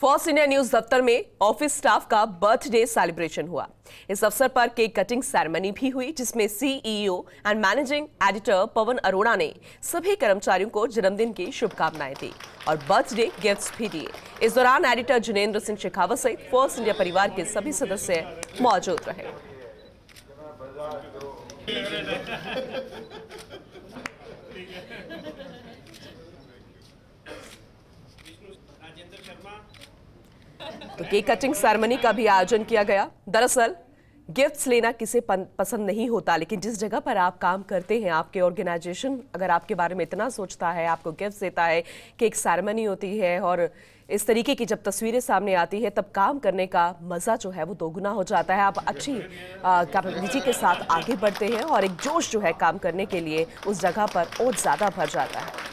first India news दफ्तर में office staff का बर्थडे सेलिब्रेशन हुआ इस अवसर पर केक कटिंग सेरेमनी भी हुई जिसमें CEO and managing editor Pawan Arora ने सभी कर्मचारियों को जन्मदिन की शुभकामनाएं दी और बर्थडे गिफ्ट्स भी दिए इस दौरान एडिटर जिनेन्द्र सिंह शेखावत सहित फर्स्ट इंडिया परिवार के सभी सदस्य मौजूद रहे तो केक कटिंग सेरेमनी का भी आयोजन किया गया दरअसल गिफ्ट्स लेना किसे पसंद नहीं होता लेकिन जिस जगह पर आप काम करते हैं आपके ऑर्गेनाइजेशन अगर आपके बारे में इतना सोचता है आपको गिफ्ट्स देता है कि एक सेरेमनी होती है और इस तरीके की जब तस्वीरें सामने आती है तब काम करने का मज़ा जो है वो दोगुना हो जाता है आप अच्छी कैपेबिलिटी के साथ आगे बढ़ते हैं और एक जोश जो है काम करने के लिए उस जगह पर और ज़्यादा भर जाता है